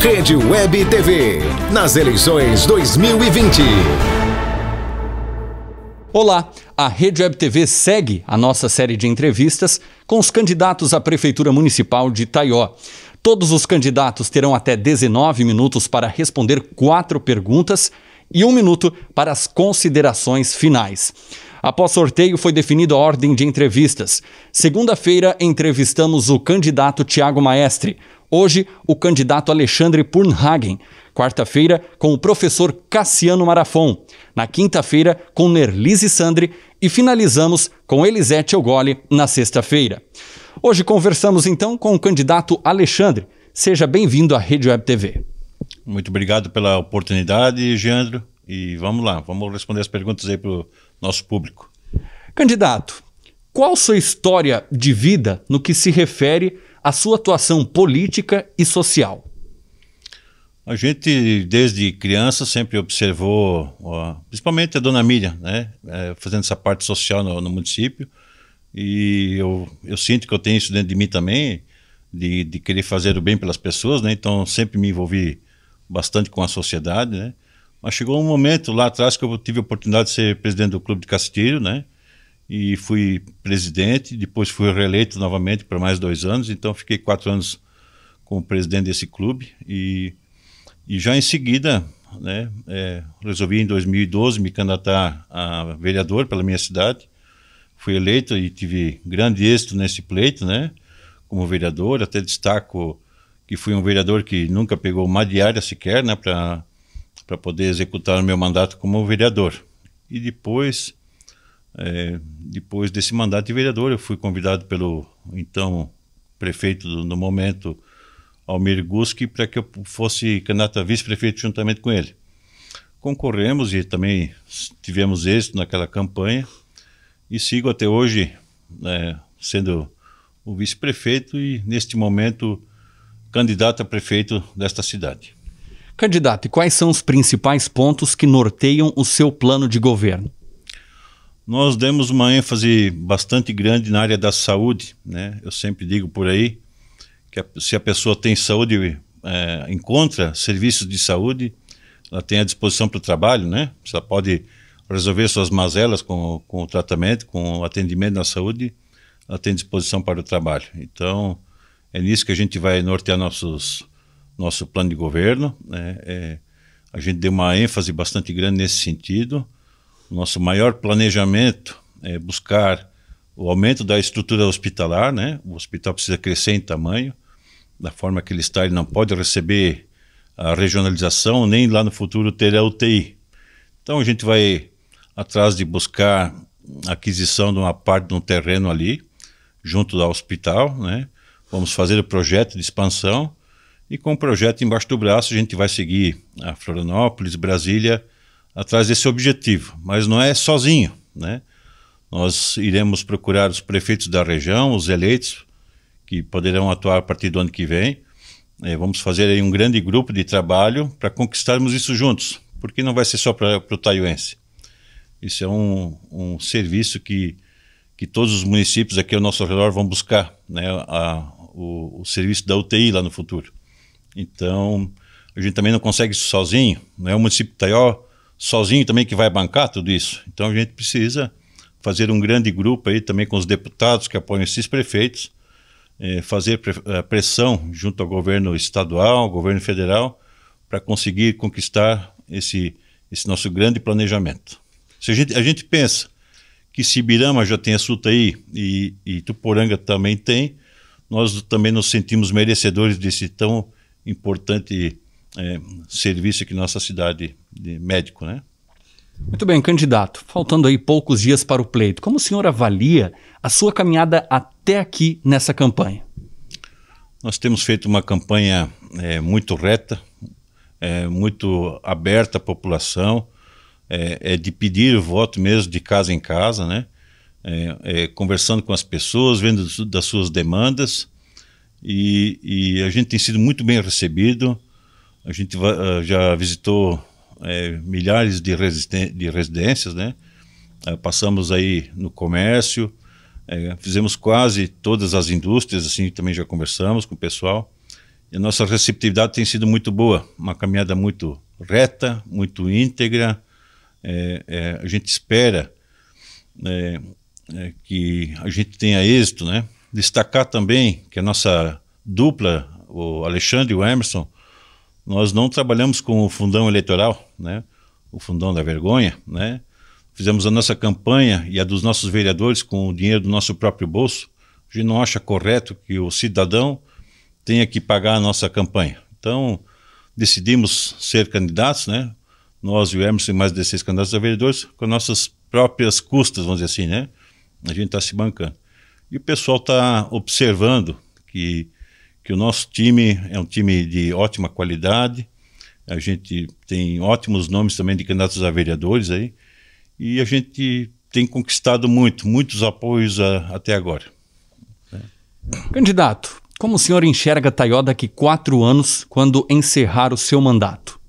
Rede Web TV, nas eleições 2020. Olá, a Rede Web TV segue a nossa série de entrevistas com os candidatos à Prefeitura Municipal de Itaió. Todos os candidatos terão até 19 minutos para responder quatro perguntas e um minuto para as considerações finais. Após sorteio, foi definida a ordem de entrevistas. Segunda-feira, entrevistamos o candidato Tiago Maestre. Hoje, o candidato Alexandre Purnhagen. Quarta-feira, com o professor Cassiano Marafon. Na quinta-feira, com Nerlise Sandri. E finalizamos com Elisete Ogoli na sexta-feira. Hoje conversamos então com o candidato Alexandre. Seja bem-vindo à Rede Web TV. Muito obrigado pela oportunidade, Geandro. E vamos lá, vamos responder as perguntas aí para nosso público. Candidato, qual sua história de vida no que se refere à sua atuação política e social? A gente, desde criança, sempre observou, principalmente a dona Miriam, né, é, fazendo essa parte social no, no município. E eu, eu, sinto que eu tenho isso dentro de mim também, de, de, querer fazer o bem pelas pessoas, né? Então, sempre me envolvi bastante com a sociedade, né? Mas chegou um momento lá atrás que eu tive a oportunidade de ser presidente do Clube de Castilho, né? E fui presidente, depois fui reeleito novamente para mais dois anos, então fiquei quatro anos como presidente desse clube. E, e já em seguida, né, é, resolvi em 2012 me candidatar a vereador pela minha cidade. Fui eleito e tive grande êxito nesse pleito, né? Como vereador, até destaco que fui um vereador que nunca pegou uma diária sequer, né? Para para poder executar o meu mandato como vereador. E depois, é, depois desse mandato de vereador, eu fui convidado pelo então prefeito do, no momento, Almir Guski, para que eu fosse candidato a vice-prefeito juntamente com ele. Concorremos e também tivemos êxito naquela campanha e sigo até hoje né, sendo o vice-prefeito e, neste momento, candidato a prefeito desta cidade. Candidato, e quais são os principais pontos que norteiam o seu plano de governo? Nós demos uma ênfase bastante grande na área da saúde, né? Eu sempre digo por aí que a, se a pessoa tem saúde, é, encontra serviços de saúde, ela tem a disposição para o trabalho, né? Ela pode resolver suas mazelas com, com o tratamento, com o atendimento na saúde, ela tem disposição para o trabalho. Então, é nisso que a gente vai nortear nossos nosso plano de governo. Né? É, a gente deu uma ênfase bastante grande nesse sentido. Nosso maior planejamento é buscar o aumento da estrutura hospitalar, né? O hospital precisa crescer em tamanho, da forma que ele está, ele não pode receber a regionalização, nem lá no futuro ter a UTI. Então a gente vai atrás de buscar aquisição de uma parte de um terreno ali, junto ao hospital, né? Vamos fazer o projeto de expansão e com o projeto embaixo do braço, a gente vai seguir a Florianópolis, Brasília, atrás desse objetivo. Mas não é sozinho, né? Nós iremos procurar os prefeitos da região, os eleitos, que poderão atuar a partir do ano que vem. É, vamos fazer aí um grande grupo de trabalho para conquistarmos isso juntos, porque não vai ser só para o taiuense. Isso é um, um serviço que, que todos os municípios aqui ao nosso redor vão buscar, né, a, o, o serviço da UTI lá no futuro. Então, a gente também não consegue isso sozinho, não é o município de Taió sozinho também que vai bancar tudo isso. Então, a gente precisa fazer um grande grupo aí também com os deputados que apoiam esses prefeitos, eh, fazer pre eh, pressão junto ao governo estadual, ao governo federal, para conseguir conquistar esse, esse nosso grande planejamento. Se a gente, a gente pensa que Sibirama já tem a aí e, e Tuporanga também tem, nós também nos sentimos merecedores desse tão importante é, serviço aqui na nossa cidade de médico, né? Muito bem, candidato. Faltando aí poucos dias para o pleito, como o senhor avalia a sua caminhada até aqui nessa campanha? Nós temos feito uma campanha é, muito reta, é, muito aberta à população, é, é, de pedir o voto mesmo de casa em casa, né? É, é, conversando com as pessoas, vendo das suas demandas e, e a gente tem sido muito bem recebido. A gente ah, já visitou é, milhares de, de, residências, né? É, passamos aí no comércio, é, fizemos quase todas as indústrias, assim, também já conversamos com o pessoal. E a nossa receptividade tem sido muito boa, uma caminhada muito reta, muito íntegra. É, é, a gente espera é, é que a gente tenha êxito, né? destacar também que a nossa dupla, o Alexandre e o Emerson, nós não trabalhamos com o fundão eleitoral, né? o fundão da vergonha, né? fizemos a nossa campanha e a dos nossos vereadores com o dinheiro do nosso próprio bolso. A gente não acha correto que o cidadão tenha que pagar a nossa campanha. Então, decidimos ser candidatos, né? Nós e o Emerson mais 16 candidatos a vereadores com nossas próprias custas, vamos dizer assim, né? A gente está se bancando. E o pessoal está observando que, que o nosso time é um time de ótima qualidade, a gente tem ótimos nomes também de candidatos a vereadores aí, e a gente tem conquistado muito, muitos apoios a, até agora. Candidato, como o senhor enxerga Taió daqui quatro anos, quando encerrar o seu mandato?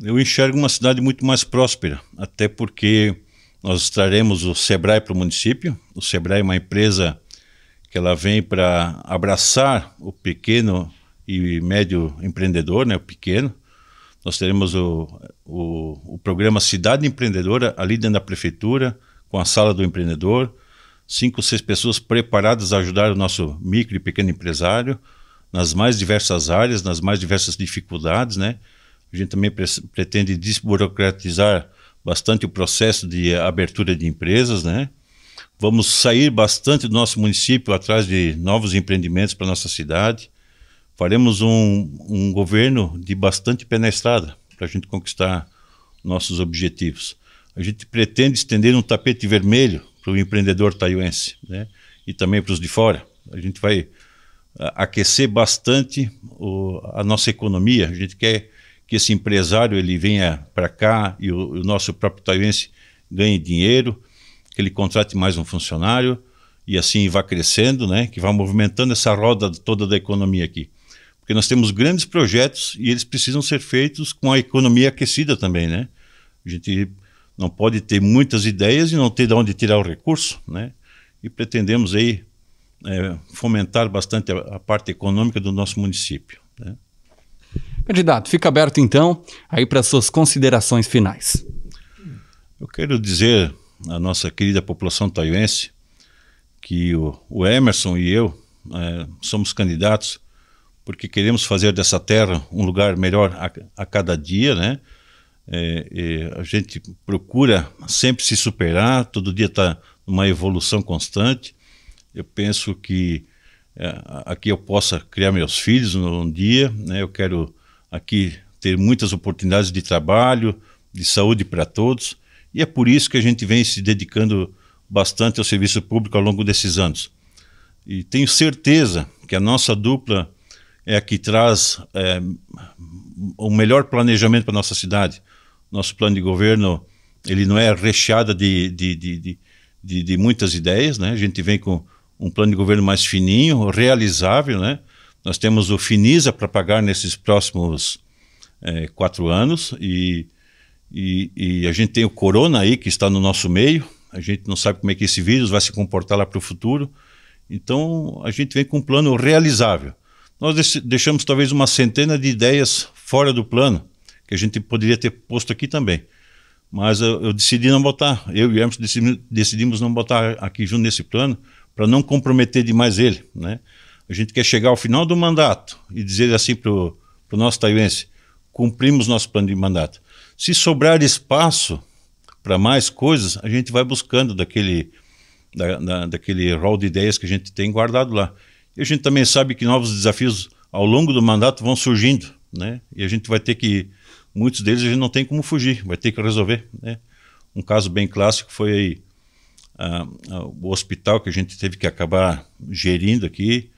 Eu enxergo uma cidade muito mais próspera, até porque nós traremos o Sebrae para o município. O Sebrae é uma empresa que ela vem para abraçar o pequeno e médio empreendedor, né, o pequeno. Nós teremos o, o, o programa Cidade Empreendedora ali dentro da prefeitura, com a sala do empreendedor. Cinco, seis pessoas preparadas a ajudar o nosso micro e pequeno empresário nas mais diversas áreas, nas mais diversas dificuldades, né? A gente também pre pretende desburocratizar bastante o processo de abertura de empresas, né? Vamos sair bastante do nosso município atrás de novos empreendimentos para nossa cidade. Faremos um, um governo de bastante pé na estrada para a gente conquistar nossos objetivos. A gente pretende estender um tapete vermelho para o empreendedor taiuense, né? E também para os de fora. A gente vai ah, aquecer bastante o, a nossa economia. A gente quer que esse empresário ele venha para cá e o, o nosso próprio taiwanese ganhe dinheiro, que ele contrate mais um funcionário e assim vá crescendo, né? que vá movimentando essa roda toda da economia aqui. Porque nós temos grandes projetos e eles precisam ser feitos com a economia aquecida também. Né? A gente não pode ter muitas ideias e não ter de onde tirar o recurso. Né? E pretendemos aí é, fomentar bastante a, a parte econômica do nosso município. Né? Candidato, fica aberto então aí para suas considerações finais. Eu quero dizer à nossa querida população taiense que o, o Emerson e eu é, somos candidatos porque queremos fazer dessa terra um lugar melhor a, a cada dia, né? É, é, a gente procura sempre se superar, todo dia está uma evolução constante. Eu penso que é, aqui eu possa criar meus filhos um dia, né? Eu quero aqui ter muitas oportunidades de trabalho, de saúde para todos. E é por isso que a gente vem se dedicando bastante ao serviço público ao longo desses anos. E tenho certeza que a nossa dupla é a que traz é, o melhor planejamento para a nossa cidade. Nosso plano de governo ele não é recheado de, de, de, de, de muitas ideias, né? a gente vem com um plano de governo mais fininho, realizável, né? Nós temos o Finisa para pagar nesses próximos é, quatro anos e, e, e, a gente tem o Corona aí que está no nosso meio. A gente não sabe como é que esse vírus vai se comportar lá para o futuro. Então a gente vem com um plano realizável. Nós deixamos talvez uma centena de ideias fora do plano que a gente poderia ter posto aqui também. Mas eu, eu decidi não botar. Eu e o Hermes decidimos não botar aqui junto nesse plano para não comprometer demais ele, né? A gente quer chegar ao final do mandato e dizer assim para o nosso taiwense: cumprimos nosso plano de mandato. Se sobrar espaço para mais coisas, a gente vai buscando daquele, da, da, daquele rol de ideias que a gente tem guardado lá. E a gente também sabe que novos desafios ao longo do mandato vão surgindo, né? E a gente vai ter que muitos deles a gente não tem como fugir, vai ter que resolver. Né? Um caso bem clássico foi aí, ah, ah, o hospital que a gente teve que acabar gerindo aqui,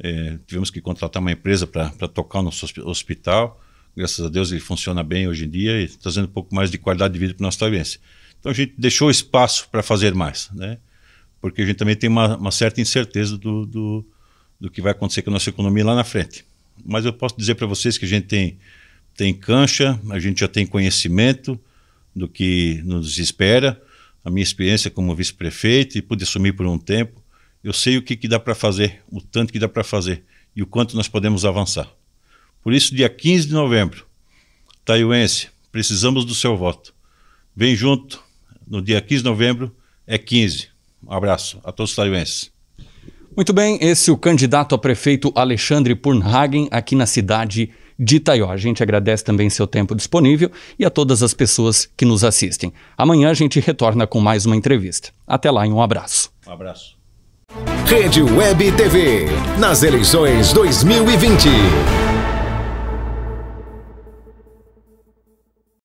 é, tivemos que contratar uma empresa para tocar o nosso hospital. Graças a Deus ele funciona bem hoje em dia e trazendo um pouco mais de qualidade de vida para o nosso taiwense. Então a gente deixou espaço para fazer mais, né? porque a gente também tem uma, uma certa incerteza do, do, do, que vai acontecer com a nossa economia lá na frente. Mas eu posso dizer para vocês que a gente tem, tem cancha, a gente já tem conhecimento do que nos espera. A minha experiência como vice-prefeito e pude assumir por um tempo eu sei o que, que dá para fazer, o tanto que dá para fazer e o quanto nós podemos avançar. Por isso, dia 15 de novembro, Taiuense, precisamos do seu voto. Vem junto, no dia 15 de novembro, é 15. Um abraço a todos os taiuenses. Muito bem, esse é o candidato a prefeito Alexandre Purnhagen, aqui na cidade de Itaió. A gente agradece também seu tempo disponível e a todas as pessoas que nos assistem. Amanhã a gente retorna com mais uma entrevista. Até lá e um abraço. Um abraço. Rede Web TV, nas eleições 2020.